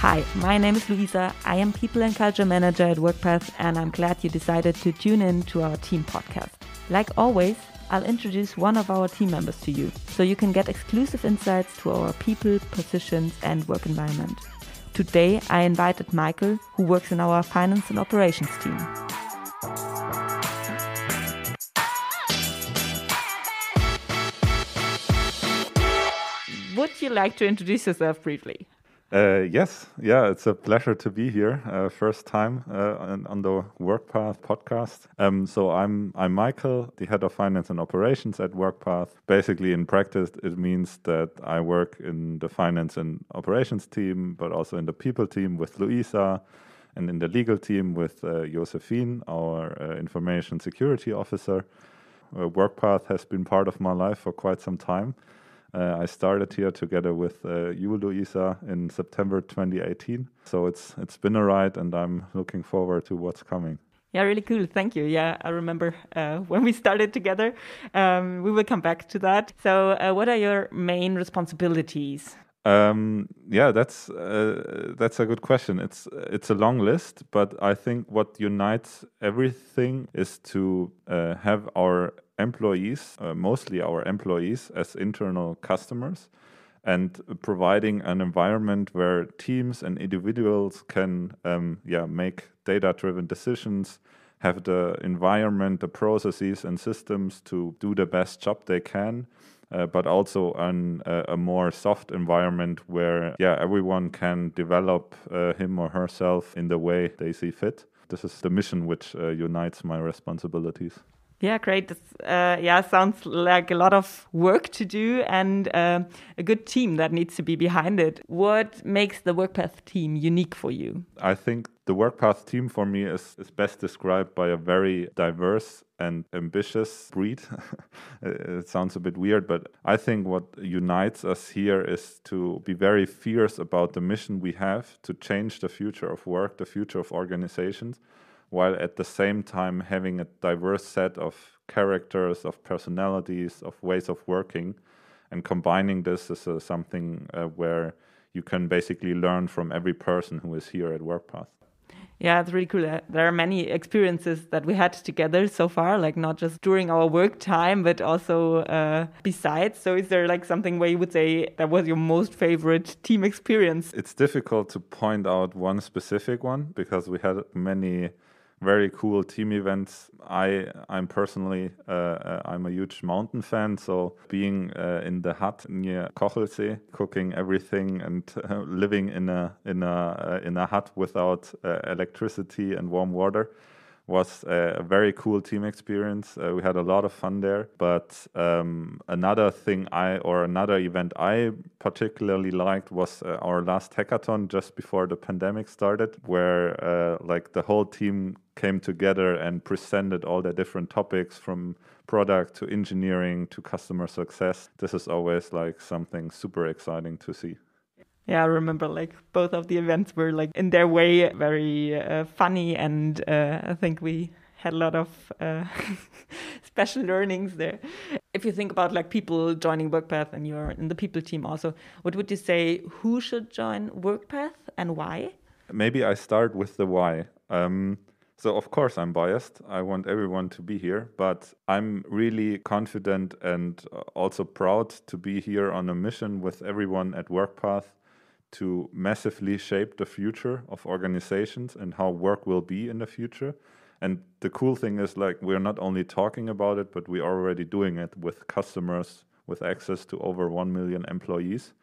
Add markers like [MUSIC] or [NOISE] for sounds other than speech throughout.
Hi, my name is Luisa. I am People and Culture Manager at WorkPath, and I'm glad you decided to tune in to our team podcast. Like always, I'll introduce one of our team members to you so you can get exclusive insights to our people, positions, and work environment. Today, I invited Michael, who works in our finance and operations team. Would you like to introduce yourself briefly? Uh, yes, yeah, it's a pleasure to be here. Uh, first time uh, on, the WorkPath podcast. Um, so I'm I'm Michael, the head of finance and operations at WorkPath. Basically, in practice, it means that I work in the finance and operations team, but also in the people team with Luisa, and in the legal team with uh, Josephine, our uh, information security officer. Uh, WorkPath has been part of my life for quite some time. Uh, I started here together with uh, you, Isa in September 2018. So it's it's been a ride, and I'm looking forward to what's coming. Yeah, really cool. Thank you. Yeah, I remember uh, [LAUGHS] when we started together. Um, we will come back to that. So, uh, what are your main responsibilities? Um, yeah, that's uh, that's a good question. It's it's a long list, but I think what unites everything is to uh, have our employees, uh, mostly our employees, as internal customers, and providing an environment where teams and individuals can, um, yeah, make data-driven decisions, have the environment, the processes and systems to do the best job they can. Uh, but also an, uh, a more soft environment where yeah everyone can develop uh, him or herself in the way they see fit this is the mission which uh, unites my responsibilities yeah, great. uh, yeah, sounds like a lot of work to do and uh, a good team that needs to be behind it. What makes the WorkPath team unique for you? I think the WorkPath team for me is, is best described by a very diverse and ambitious breed. [LAUGHS] it sounds a bit weird, but I think what unites us here is to be very fierce about the mission we have to change the future of work, the future of organizations while at the same time having a diverse set of characters, of personalities, of ways of working. And combining this is uh, something uh, where you can basically learn from every person who is here at WorkPath. Yeah, it's really cool. There are many experiences that we had together so far, like not just during our work time, but also uh, besides. So, is there like something where you would say that was your most favorite team experience? It's difficult to point out one specific one because we had many very cool team events. I I'm personally uh, uh, I'm a huge mountain fan, so being uh, in the hut near Kochelsee, cooking everything and uh, [LAUGHS] living in a in a uh, in a hut without uh, electricity and warm water was a very cool team experience. Uh, we had a lot of fun there. But um, another thing I, or another event I particularly liked was uh, our last hackathon just before the pandemic started, where uh, like the whole team came together and presented all their different topics from product to engineering to customer success. This is always like something super exciting to see. Yeah, I remember like both of the events were like in their way very uh, funny, and uh, I think we had a lot of uh, [LAUGHS] special learnings there. If you think about like people joining WorkPath and you're in the people team also, what would you say who should join WorkPath and why? Maybe I start with the why. Um, so, of course, I'm biased. I want everyone to be here, but I'm really confident and uh, also proud to be here on a mission with everyone at WorkPath to massively shape the future of organizations and how work will be in the future. And the cool thing is, like, we're not only talking about it, but we're already doing it with customers with access to over 1 million employees.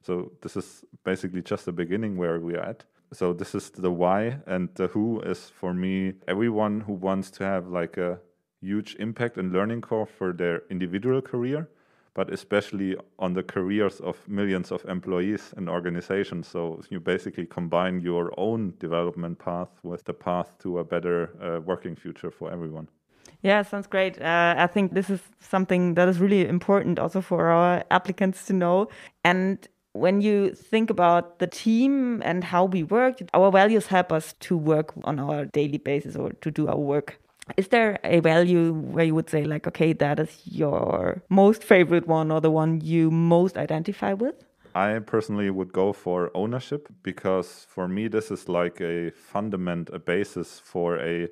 So, this is basically just the beginning where we are at. So this is the why, and the who is for me everyone who wants to have like a huge impact and learning curve for their individual career, but especially on the careers of millions of employees and organizations. So you basically combine your own development path with the path to a better uh, working future for everyone. Yeah, sounds great. Uh, I think this is something that is really important also for our applicants to know. And when you think about the team and how we work, our values help us to work on our daily basis or to do our work. Is there a value where you would say, like, okay, that is your most favorite one or the one you most identify with? I personally would go for ownership because for me, this is like a fundament, a basis for a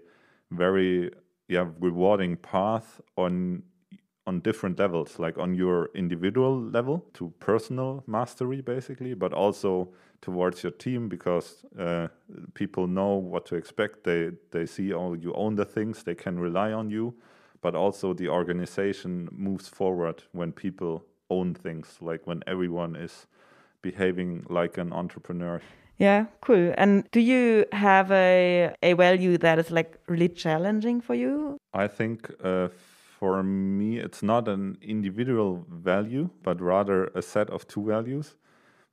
very yeah, rewarding path on on different levels, like on your individual level to personal mastery, basically, but also towards your team because uh, people know what to expect. They they see oh you own the things, they can rely on you, but also the organization moves forward when people own things, like when everyone is behaving like an entrepreneur. Yeah, cool. And do you have a a value that is like really challenging for you? I think. Uh, for me, it's not an individual value, but rather a set of two values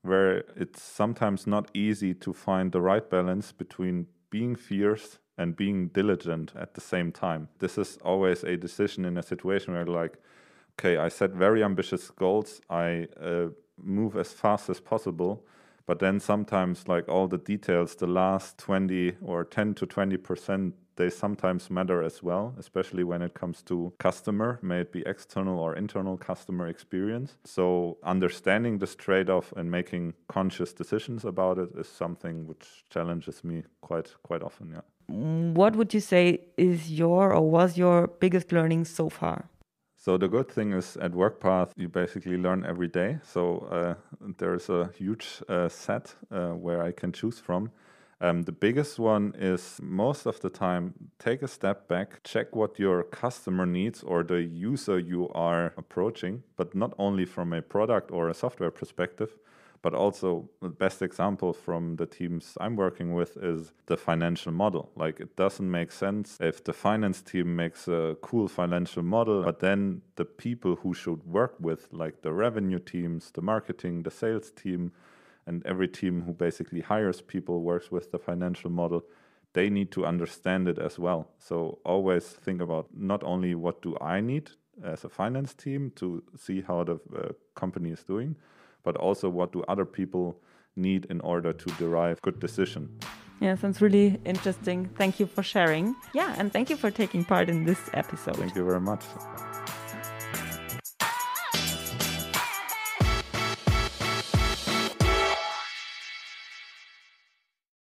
where it's sometimes not easy to find the right balance between being fierce and being diligent at the same time. This is always a decision in a situation where, like, okay, I set very ambitious goals, I uh, move as fast as possible, but then sometimes, like, all the details, the last 20 or 10 to 20 percent they sometimes matter as well, especially when it comes to customer, may it be external or internal customer experience. So, understanding this trade off and making conscious decisions about it is something which challenges me quite, quite often. Yeah. What would you say is your or was your biggest learning so far? So the good thing is at WorkPath you basically learn every day. So uh, there's a huge uh, set uh, where I can choose from, um, the biggest one is most of the time take a step back, check what your customer needs or the user you are approaching, but not only from a product or a software perspective. But also, the best example from the teams I'm working with is the financial model. Like, it doesn't make sense if the finance team makes a cool financial model, but then the people who should work with, like the revenue teams, the marketing, the sales team, and every team who basically hires people works with the financial model they need to understand it as well so always think about not only what do i need as a finance team to see how the uh, company is doing but also what do other people need in order to derive good decision yeah sounds really interesting thank you for sharing yeah and thank you for taking part in this episode thank you very much